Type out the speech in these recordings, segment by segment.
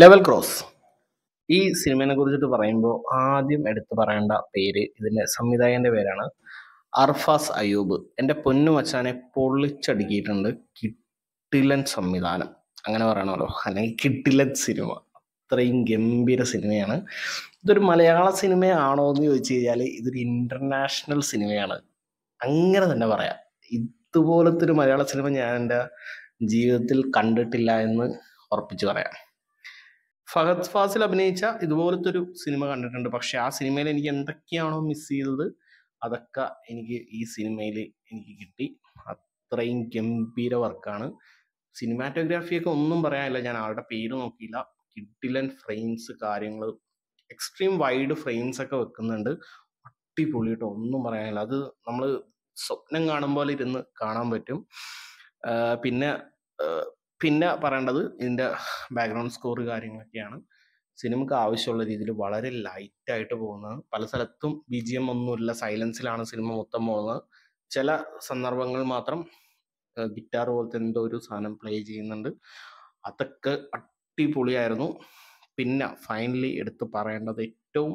level cross ഈ സിനിമയെ കുറിച്ചിട്ട് പറയുമ്പോൾ ആദ്യം എടുത്തു പറയേണ്ട പേര് ഇതിൻ്റെ സംവിധായകൻ്റെ പേരാണ് അർഫാസ് അയ്യൂബ് എൻ്റെ പൊന്നു വച്ചാനെ പൊള്ളിച്ചടുക്കിയിട്ടുണ്ട് കിട്ടിലൻ സംവിധാനം അങ്ങനെ പറയണമല്ലോ അല്ലെങ്കിൽ കിട്ടിലൻ സിനിമ അത്രയും ഗംഭീര സിനിമയാണ് ഇതൊരു മലയാള സിനിമയാണോ എന്ന് ചോദിച്ചു കഴിഞ്ഞാൽ ഇതൊരു ഇൻ്റർനാഷണൽ സിനിമയാണ് അങ്ങനെ തന്നെ പറയാം ഇതുപോലത്തെ ഒരു മലയാള സിനിമ ഞാൻ എൻ്റെ ജീവിതത്തിൽ കണ്ടിട്ടില്ല എന്ന് ഉറപ്പിച്ചു പറയാം ഫഹദ് ഫാസിൽ അഭിനയിച്ച ഇതുപോലത്തെ ഒരു സിനിമ കണ്ടിട്ടുണ്ട് പക്ഷെ ആ സിനിമയിൽ എനിക്ക് എന്തൊക്കെയാണോ മിസ് ചെയ്തത് അതൊക്കെ എനിക്ക് ഈ സിനിമയിൽ എനിക്ക് കിട്ടി അത്രയും ഗംഭീര വർക്കാണ് സിനിമാറ്റോഗ്രാഫിയൊക്കെ ഒന്നും പറയാനില്ല ഞാൻ ആളുടെ പേര് നോക്കിയില്ല കിഡിലൻ ഫ്രെയിംസ് കാര്യങ്ങൾ എക്സ്ട്രീം വൈഡ് ഫ്രെയിംസ് ഒക്കെ വെക്കുന്നുണ്ട് അടിപൊളിയിട്ട് ഒന്നും പറയാനില്ല അത് നമ്മൾ സ്വപ്നം കാണുമ്പോൾ ഇരുന്ന് കാണാൻ പറ്റും പിന്നെ പിന്നെ പറയേണ്ടത് ഇതിൻ്റെ ബാക്ക്ഗ്രൗണ്ട് സ്കോർ കാര്യങ്ങളൊക്കെയാണ് സിനിമക്ക് ആവശ്യമുള്ള രീതിയിൽ വളരെ ലൈറ്റായിട്ട് പോകുന്നത് പല സ്ഥലത്തും ബി ജി എം ഒന്നുമില്ല സൈലൻസിലാണ് സിനിമ മൊത്തം പോകുന്നത് ചില സന്ദർഭങ്ങൾ മാത്രം ഗിറ്റാർ പോലത്തെ എന്തോ ഒരു സാധനം പ്ലേ ചെയ്യുന്നുണ്ട് അതൊക്കെ അട്ടിപൊളിയായിരുന്നു പിന്നെ ഫൈനലി എടുത്ത് പറയേണ്ടത് ഏറ്റവും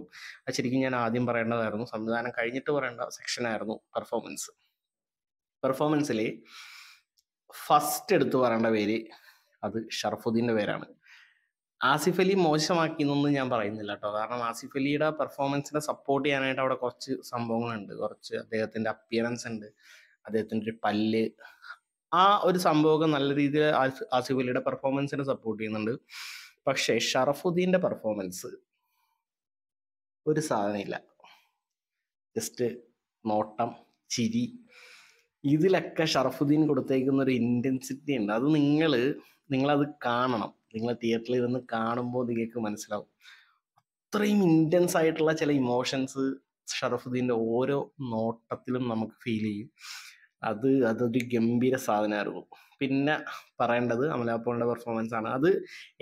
ശരിക്കും ഞാൻ ആദ്യം പറയേണ്ടതായിരുന്നു സംവിധാനം കഴിഞ്ഞിട്ട് പറയേണ്ട സെക്ഷനായിരുന്നു പെർഫോമൻസ് പെർഫോമൻസിലെ ഫസ്റ്റ് എടുത്തു പറയേണ്ട പേര് അത് ഷർഫുദ്ദീൻ്റെ പേരാണ് ആസിഫ് അലി മോശമാക്കിയെന്നൊന്നും ഞാൻ പറയുന്നില്ല കേട്ടോ കാരണം ആസിഫ് അലിയുടെ പെർഫോമൻസിനെ സപ്പോർട്ട് ചെയ്യാനായിട്ട് അവിടെ കുറച്ച് സംഭവങ്ങളുണ്ട് കുറച്ച് അദ്ദേഹത്തിൻ്റെ അപ്പിയറൻസ് ഉണ്ട് അദ്ദേഹത്തിൻ്റെ ഒരു പല്ല് ആ ഒരു സംഭവമൊക്കെ നല്ല രീതിയിൽ ആസിഫ് അലിയുടെ പെർഫോമൻസിനെ സപ്പോർട്ട് ചെയ്യുന്നുണ്ട് പക്ഷേ ഷറഫുദ്ദീൻ്റെ പെർഫോമൻസ് ഒരു സാധനമില്ല ജസ്റ്റ് നോട്ടം ചിരി ഇതിലൊക്കെ ഷറഫുദ്ദീൻ കൊടുത്തേക്കുന്ന ഒരു ഇൻറ്റൻസിറ്റി ഉണ്ട് അത് നിങ്ങൾ നിങ്ങളത് കാണണം നിങ്ങൾ തിയേറ്ററിൽ ഇരുന്ന് കാണുമ്പോൾ നിങ്ങൾക്ക് മനസ്സിലാവും അത്രയും ഇൻറ്റൻസ് ആയിട്ടുള്ള ചില ഇമോഷൻസ് ഷറഫുദ്ദീൻ്റെ ഓരോ നോട്ടത്തിലും നമുക്ക് ഫീൽ ചെയ്യും അത് അതൊരു ഗംഭീര സാധനമായിരുന്നു പിന്നെ പറയേണ്ടത് അമലാപ്പോളിൻ്റെ പെർഫോമൻസ് ആണ് അത്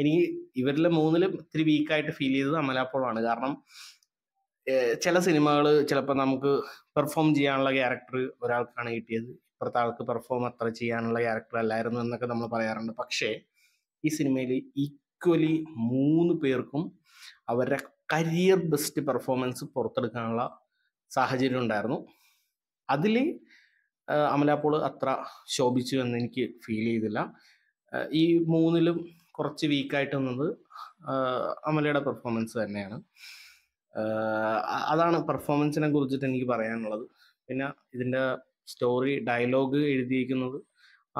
എനിക്ക് ഇവരിലെ മൂന്നിലും ഇത്തിരി വീക്കായിട്ട് ഫീൽ ചെയ്തത് അമലാപ്പോളാണ് കാരണം ചില സിനിമകൾ ചിലപ്പോൾ നമുക്ക് പെർഫോം ചെയ്യാനുള്ള ക്യാരക്ടർ ഒരാൾക്കാണ് കിട്ടിയത് ഇപ്പുറത്തെ ആൾക്ക് പെർഫോം അത്ര ചെയ്യാനുള്ള ക്യാരക്ടർ അല്ലായിരുന്നു എന്നൊക്കെ നമ്മൾ പറയാറുണ്ട് പക്ഷേ ഈ സിനിമയിൽ ഈക്വലി മൂന്ന് പേർക്കും അവരുടെ കരിയർ ബെസ്റ്റ് പെർഫോമൻസ് പുറത്തെടുക്കാനുള്ള സാഹചര്യം ഉണ്ടായിരുന്നു അതിൽ അമലാപ്പോൾ അത്ര ശോഭിച്ചു എന്ന് എനിക്ക് ഫീൽ ചെയ്തില്ല ഈ മൂന്നിലും കുറച്ച് വീക്കായിട്ട് വന്നത് അമലയുടെ പെർഫോമൻസ് തന്നെയാണ് അതാണ് പെർഫോമൻസിനെ കുറിച്ചിട്ട് എനിക്ക് പറയാനുള്ളത് പിന്നെ ഇതിൻ്റെ സ്റ്റോറി ഡയലോഗ് എഴുതിയിരിക്കുന്നത്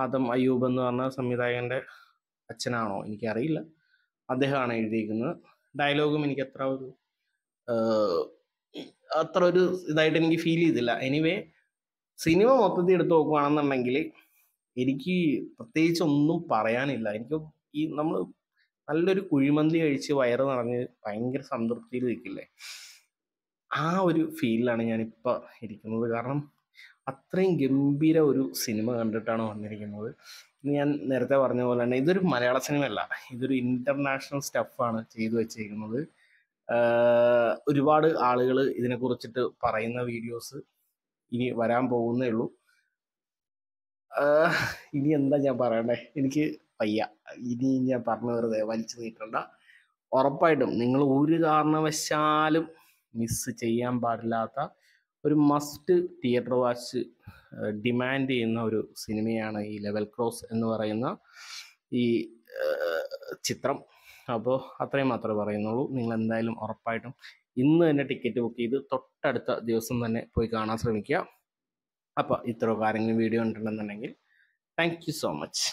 ആദം അയ്യൂബ് എന്ന് പറഞ്ഞ സംവിധായകൻ്റെ അച്ഛനാണോ എനിക്കറിയില്ല അദ്ദേഹമാണ് എഴുതിയിരിക്കുന്നത് ഡയലോഗും എനിക്ക് അത്ര ഒരു അത്ര ഒരു ഇതായിട്ട് എനിക്ക് ഫീൽ ചെയ്തില്ല എനിവേ സിനിമ മൊത്തത്തിൽ എടുത്ത് നോക്കുകയാണെന്നുണ്ടെങ്കിൽ എനിക്ക് പ്രത്യേകിച്ച് ഒന്നും പറയാനില്ല എനിക്ക് ഈ നമ്മൾ നല്ലൊരു കുഴിമന്തി കഴിച്ച് വയറ് നിറഞ്ഞ് ഭയങ്കര സംതൃപ്തിയിൽ നിൽക്കില്ലേ ആ ഒരു ഫീലിലാണ് ഞാനിപ്പോൾ ഇരിക്കുന്നത് കാരണം അത്രയും ഗംഭീര ഒരു സിനിമ കണ്ടിട്ടാണ് വന്നിരിക്കുന്നത് ഞാൻ നേരത്തെ പറഞ്ഞ പോലെ തന്നെ ഇതൊരു മലയാള സിനിമയല്ല ഇതൊരു ഇൻ്റർനാഷണൽ സ്റ്റഫാണ് ചെയ്തു വെച്ചിരിക്കുന്നത് ഒരുപാട് ആളുകൾ കുറിച്ചിട്ട് പറയുന്ന വീഡിയോസ് ഇനി വരാൻ പോകുന്നേ ഉള്ളൂ ഇനി എന്താ ഞാൻ പറയണ്ടേ എനിക്ക് പയ്യ ഇനി ഞാൻ പറഞ്ഞു വെറുതെ വലിച്ചു നീട്ടണ്ട ഉറപ്പായിട്ടും നിങ്ങൾ ഒരു കാരണവശാലും മിസ് ചെയ്യാൻ പാടില്ലാത്ത ഒരു മസ്റ്റ് തിയേറ്റർ വാച്ച് ഡിമാൻഡ് ചെയ്യുന്ന ഒരു സിനിമയാണ് ഈ ലെവൽ ക്രോസ് എന്ന് പറയുന്ന ഈ ചിത്രം അപ്പോൾ അത്രയും മാത്രമേ പറയുന്നുള്ളൂ നിങ്ങൾ എന്തായാലും ഉറപ്പായിട്ടും ഇന്ന് തന്നെ ടിക്കറ്റ് ബുക്ക് ചെയ്ത് തൊട്ടടുത്ത ദിവസം തന്നെ പോയി കാണാൻ ശ്രമിക്കുക അപ്പോൾ ഇത്ര കാര്യങ്ങൾ വീഡിയോ ഉണ്ടെന്നുണ്ടെങ്കിൽ താങ്ക് യു സോ മച്ച്